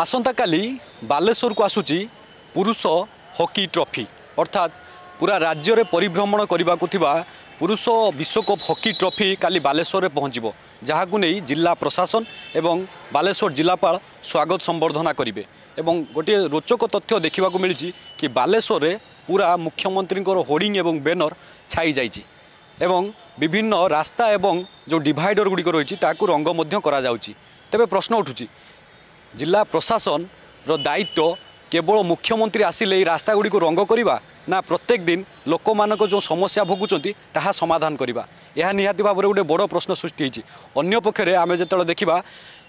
ଆସନ୍ତାକାଲି ବାଲେଶ୍ୱରକୁ ଆସୁଛି ପୁରୁଷ ହକି ଟ୍ରଫି ଅର୍ଥାତ୍ ପୁରା ରାଜ୍ୟରେ ପରିଭ୍ରମଣ କରିବାକୁ ଥିବା ପୁରୁଷ ବିଶ୍ୱକପ୍ ହକି ଟ୍ରଫି କାଲି ବାଲେଶ୍ୱରରେ ପହଞ୍ଚିବ ଯାହାକୁ ନେଇ ଜିଲ୍ଲା ପ୍ରଶାସନ ଏବଂ ବାଲେଶ୍ୱର ଜିଲ୍ଲାପାଳ ସ୍ୱାଗତ ସମ୍ବର୍ଦ୍ଧନା କରିବେ ଏବଂ ଗୋଟିଏ ରୋଚକ ତଥ୍ୟ ଦେଖିବାକୁ ମିଳିଛି କି ବାଲେଶ୍ୱରରେ ପୁରା ମୁଖ୍ୟମନ୍ତ୍ରୀଙ୍କର ହୋର୍ଡ଼ିଂ ଏବଂ ବ୍ୟାନର୍ ଛାଇ ଯାଇଛି ଏବଂ ବିଭିନ୍ନ ରାସ୍ତା ଏବଂ ଯେଉଁ ଡିଭାଇଡ଼ର ଗୁଡ଼ିକ ରହିଛି ତାହାକୁ ରଙ୍ଗ ମଧ୍ୟ କରାଯାଉଛି ତେବେ ପ୍ରଶ୍ନ ଉଠୁଛି ଜିଲ୍ଲା ପ୍ରଶାସନର ଦାୟିତ୍ୱ କେବଳ ମୁଖ୍ୟମନ୍ତ୍ରୀ ଆସିଲେ ଏହି ରାସ୍ତାଗୁଡ଼ିକୁ ରଙ୍ଗ କରିବା ନା ପ୍ରତ୍ୟେକ ଦିନ ଲୋକମାନଙ୍କ ଯେଉଁ ସମସ୍ୟା ଭୋଗୁଛନ୍ତି ତାହା ସମାଧାନ କରିବା ଏହା ନିହାତି ଭାବରେ ଗୋଟେ ବଡ଼ ପ୍ରଶ୍ନ ସୃଷ୍ଟି ହୋଇଛି ଅନ୍ୟପକ୍ଷରେ ଆମେ ଯେତେବେଳେ ଦେଖିବା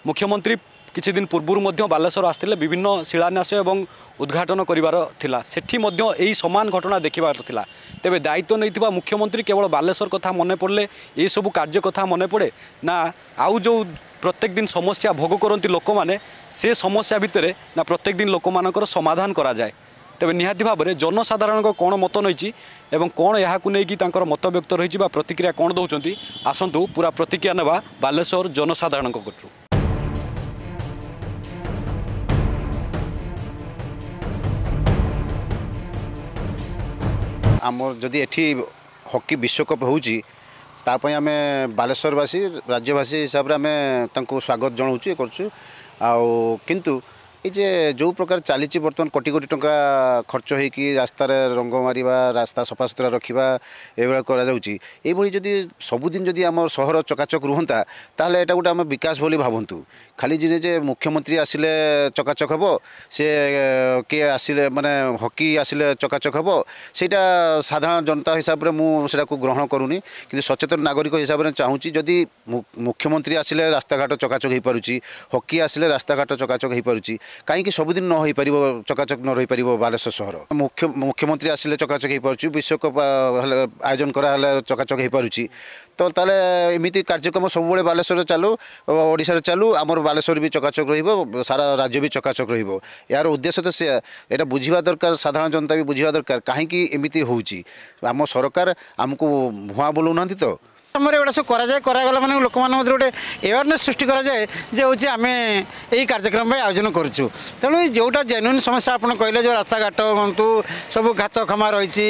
ମୁଖ୍ୟମନ୍ତ୍ରୀ কিছুদিন পূর্বর মধ্য বালেশ্বর আসলে বিভিন্ন শিলান্যাস এবং উদ্ঘাটন করবার লা সেটি মধ্য এই সমান ঘটনা দেখবার লা তবে দায়িত্ব নিয়ে মুখ্যমন্ত্রী কেবল বালেশ্বর কথা মনে পড়লে এইসব কার্য কথা মনে পড়ে না আউ যে প্রত্যেক দিন সমস্যা ভোগ করতে লোক মানে সে সমস্যা ভিতরে না প্রত্যেক দিন লোক মানকর সমাধান করা যায় তবে নিহতি ভাবে জনসাধারণ কোণ মত নইছি এবং কোণ এখানে তাঁর মতব্যক্ত রয়েছে বা প্রতিক্রিয়া কোণ দৌঁচ আসন্তু পুরা প্রতিক্রিয়া নেওয়া বালেশ্বর জনসাধারণ কর্তৃক ଆମର ଯଦି ଏଠି ହକି ବିଶ୍ୱକପ୍ ହେଉଛି ତା ପାଇଁ ଆମେ ବାଲେଶ୍ୱରବାସୀ ରାଜ୍ୟବାସୀ ହିସାବରେ ଆମେ ତାଙ୍କୁ ସ୍ୱାଗତ ଜଣାଉଛୁ ଇଏ କରୁଛୁ ଆଉ କିନ୍ତୁ এই যে ଯେଉଁ ପ୍ରକାର ଚାଲିଛି ବର୍ତ୍ତମାନ କୋଟି କୋଟି ଟଙ୍କା ଖର୍ଚ୍ଚ ହୋଇକି ରାସ୍ତାରେ ରଙ୍ଗ ମାରିବା ରାସ୍ତା ସଫାସୁତୁରା ରଖିବା ଏଭଳିଆ କରାଯାଉଛି ଏଇଭଳି ଯଦି ସବୁଦିନ ଯଦି ଆମ ସହର ଚକାଚକ ରୁହନ୍ତା ତାହେଲେ ଏଇଟା ଗୋଟେ ଆମେ ବିକାଶ ବୋଲି ଭାବନ୍ତୁ ଖାଲି ଯେ ଯେ ମୁଖ୍ୟମନ୍ତ୍ରୀ ଆସିଲେ ଚକାଚକ ହେବ ସେ କିଏ ଆସିଲେ ମାନେ ହକି ଆସିଲେ ଚକାଚକ ହେବ ସେଇଟା ସାଧାରଣ ଜନତା ହିସାବରେ ମୁଁ ସେଟାକୁ ଗ୍ରହଣ କରୁନି କିନ୍ତୁ ସଚେତନ ନାଗରିକ ହିସାବରେ ଚାହୁଁଛି ଯଦି ମୁଖ୍ୟମନ୍ତ୍ରୀ ଆସିଲେ ରାସ୍ତାଘାଟ ଚକାଚକ ହୋଇପାରୁଛି ହକି ଆସିଲେ ରାସ୍ତାଘାଟ ଚକାଚକ ହୋଇପାରୁଛି କାହିଁକି ସବୁଦିନ ନ ହୋଇପାରିବ ଚକାଚକ ନ ରହିପାରିବ ବାଲେଶ୍ୱର ସହର ମୁଖ୍ୟ ମୁଖ୍ୟମନ୍ତ୍ରୀ ଆସିଲେ ଚକାଚକ ହୋଇପାରୁଛି ବିଶ୍ୱକପ ହେଲେ ଆୟୋଜନ କରାହେଲେ ଚକାଚକ ହୋଇପାରୁଛି ତ ତାହେଲେ ଏମିତି କାର୍ଯ୍ୟକ୍ରମ ସବୁବେଳେ ବାଲେଶ୍ୱରରେ ଚାଲୁ ଓଡ଼ିଶାରେ ଚାଲୁ ଆମର ବାଲେଶ୍ୱର ବି ଚକାଚକ ରହିବ ସାରା ରାଜ୍ୟ ବି ଚକାଚକ ରହିବ ଏହାର ଉଦ୍ଦେଶ୍ୟ ତ ସେୟା ଏଇଟା ବୁଝିବା ଦରକାର ସାଧାରଣ ଜନତା ବି ବୁଝିବା ଦରକାର କାହିଁକି ଏମିତି ହେଉଛି ଆମ ସରକାର ଆମକୁ ଭୁଆଁ ବୋଲାଉନାହାନ୍ତି ତ ସମୟରେ ଏଗୁଡ଼ା ସବୁ କରାଯାଏ କରାଗଲା ମାନେ ଲୋକମାନଙ୍କ ମଧ୍ୟରେ ଗୋଟେ ଆୱାରନେସ୍ ସୃଷ୍ଟି କରାଯାଏ ଯେ ହେଉଛି ଆମେ ଏହି କାର୍ଯ୍ୟକ୍ରମ ପାଇଁ ଆୟୋଜନ କରୁଛୁ ତେଣୁ ଯେଉଁଟା ଜେନ୍ୟୁନ୍ ସମସ୍ୟା ଆପଣ କହିଲେ ଯେଉଁ ରାସ୍ତାଘାଟ ହୁଅନ୍ତୁ ସବୁ ଘାତ କ୍ଷମା ରହିଛି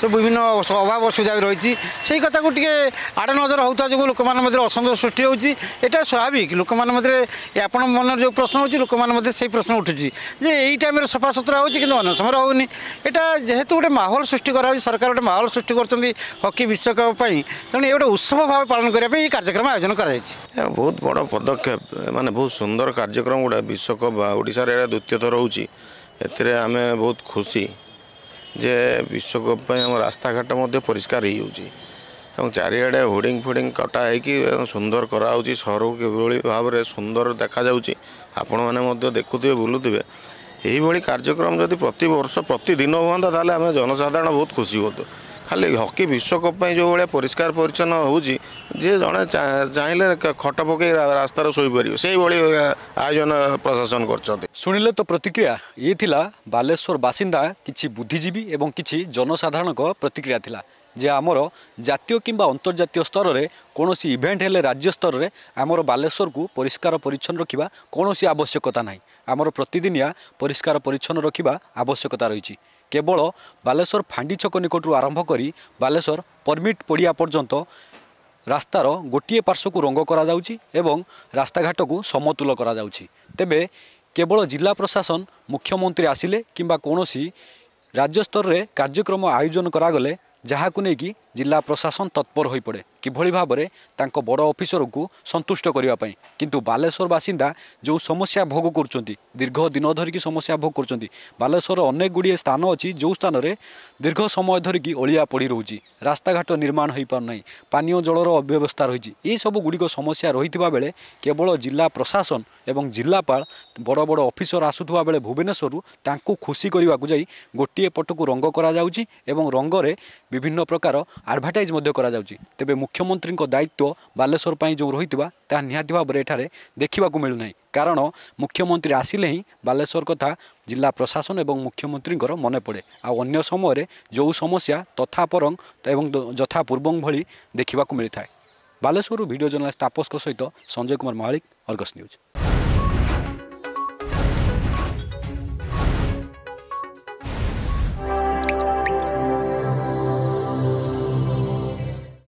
ସବୁ ବିଭିନ୍ନ ଅଭାବ ଅସୁବିଧା ବି ରହିଛି ସେଇ କଥାକୁ ଟିକେ ଆଡ଼ ନଜର ହେଉଥିବା ଯୋଗୁଁ ଲୋକମାନଙ୍କ ମଧ୍ୟରେ ଅସନ୍ତୋଷ ସୃଷ୍ଟି ହେଉଛି ଏଇଟା ସ୍ୱାଭାବିକ ଲୋକମାନଙ୍କ ମଧ୍ୟରେ ଆପଣ ମନରେ ଯେଉଁ ପ୍ରଶ୍ନ ହେଉଛି ଲୋକମାନଙ୍କ ମଧ୍ୟରେ ସେଇ ପ୍ରଶ୍ନ ଉଠୁଛି ଯେ ଏଇ ଟାଇମ୍ରେ ସଫାସୁତୁରା ହେଉଛି କିନ୍ତୁ ଅନ୍ୟ ସମୟରେ ହେଉନି ଏଇଟା ଯେହେତୁ ଗୋଟେ ମାହୋଲ ସୃଷ୍ଟି କରାହେଉଛି ସରକାର ଗୋଟେ ମାହୋଲ ସୃଷ୍ଟି କରୁଛନ୍ତି ହକି ବିଶ୍ୱକପ ପାଇଁ ତେଣୁ ଏ ଗୋଟେ উৎসব ভাবে পালন করা এই কার্যক্রম আয়োজন করা হয়েছে বহু বড় পদক্ষেপ মানে বহু সুন্দর কার্যক্রম গুড়া বিশ্বকপ বা ওড়িশার এটা দ্বিতীয় থর হচ্ছে এতে আমি বহু খুশি যে বিশ্বকপ আমার রাস্তাঘাট মধ্যে পরিষ্কার হয়ে যাচ্ছে এবং চারিআড়ে হোর্ডিং ফুডিং কটা হয়েকি সুন্দর করা হচ্ছে সহরକୁ কিভাবে ভাবে সুন্দর দেখা যাচ্ছে আপনার মধ্যে দেখুবে বুলুবে এইভাবে কার্যক্রম যদি প্রতি বর্ষ প্রতিদিন হুঁতা তাহলে আমি জনসাধারণ বহু খুশি হতো ଖାଲି ହକି ବିଶ୍ୱକପ୍ ପାଇଁ ଯେଉଁଭଳିଆ ପରିଷ୍କାର ପରିଚ୍ଛନ୍ନ ହେଉଛି ଯିଏ ଜଣେ ଚାହିଁଲେ ଖଟ ପକାଇ ରାସ୍ତାରେ ଶୋଇପାରିବ ସେଇଭଳି ଆୟୋଜନ ପ୍ରଶାସନ କରିଛନ୍ତି ଶୁଣିଲେ ତ ପ୍ରତିକ୍ରିୟା ଇଏ ଥିଲା ବାଲେଶ୍ୱର ବାସିନ୍ଦା କିଛି ବୁଦ୍ଧିଜୀବୀ ଏବଂ କିଛି ଜନସାଧାରଣଙ୍କ ପ୍ରତିକ୍ରିୟା ଥିଲା ଯେ ଆମର ଜାତୀୟ କିମ୍ବା ଅନ୍ତର୍ଜାତୀୟ ସ୍ତରରେ କୌଣସି ଇଭେଣ୍ଟ ହେଲେ ରାଜ୍ୟ ସ୍ତରରେ ଆମର ବାଲେଶ୍ୱରକୁ ପରିଷ୍କାର ପରିଚ୍ଛନ୍ନ ରଖିବା କୌଣସି ଆବଶ୍ୟକତା ନାହିଁ ଆମର ପ୍ରତିଦିନିଆ ପରିଷ୍କାର ପରିଚ୍ଛନ୍ନ ରଖିବା ଆବଶ୍ୟକତା ରହିଛି কেবল বালেশ্বর ফাঁডি ছক নিকটর আরম্ভ করে বালেশ্বর পরমিট পড়িয়া পর্যন্ত রাস্তার গোটিয়ে পার্শ্বক রঙ্গ করা যাচ্ছে এবং রাস্তাঘাটকু সমতুল করা যাচ্ছে তেবে কেবল জেলা প্রশাসন মুখ্যমন্ত্রী আসলে কিংবা কোণী রাজ্য স্তরের কার্যক্রম আয়োজন করাগলে যাহাকু নেই জেলা প্রশাসন তৎপর হয়ে পড়ে কিভাবে ভাবে তাঁর বড় অফিসরক সন্তুষ্ট করা কিন্তু বালেশ্বর বাসিন্দা যে সমস্যা ভোগ করছেন দীর্ঘ দিন ধরিকি সমস্যা ভোগ করছেন বালেশ্বর অনেক গুড়িয়ে স্থান অছি যে স্থানের দীর্ঘ সময় ধরিকি অলিয়া পড়ি রয়েছে রাস্তাঘাট নির্মাণ হয়ে পার পানীয় জলর অব্যবস্থা রয়েছে এইসব গুড়ি সমস্যা রয়েছে বেড়ে কেবল জেলা প্রশাসন এবং জেলাপাল বড় বড় অফিসর আসুক বেড়ে ভুবনেশ্বর তাঁকু খুশি করা যাই গোটিয়ে পটকু রঙ করা যাচ্ছে এবং রঙরে বিভিন্ন প্রকার আডভার্টাইজ করা যাচ্ছে তবে ମୁଖ୍ୟମନ୍ତ୍ରୀଙ୍କ ଦାୟିତ୍ୱ ବାଲେଶ୍ୱର ପାଇଁ ଯେଉଁ ରହିଥିବା ତାହା ନିହାତି ଭାବରେ ଏଠାରେ ଦେଖିବାକୁ ମିଳୁନାହିଁ କାରଣ ମୁଖ୍ୟମନ୍ତ୍ରୀ ଆସିଲେ ହିଁ ବାଲେଶ୍ୱର କଥା ଜିଲ୍ଲା ପ୍ରଶାସନ ଏବଂ ମୁଖ୍ୟମନ୍ତ୍ରୀଙ୍କର ମନେ ପଡ଼େ ଆଉ ଅନ୍ୟ ସମୟରେ ଯେଉଁ ସମସ୍ୟା ତଥା ପରଂ ଏବଂ ଯଥା ପୂର୍ବଂ ଭଳି ଦେଖିବାକୁ ମିଳିଥାଏ ବାଲେଶ୍ୱରରୁ ଭିଡ଼ିଓ ଜର୍ଣ୍ଣାଲିଷ୍ଟ ତାପସଙ୍କ ସହିତ ସଞ୍ଜୟ କୁମାର ମହାଳିକ ଅର୍ଗସ୍ ନ୍ୟୁଜ୍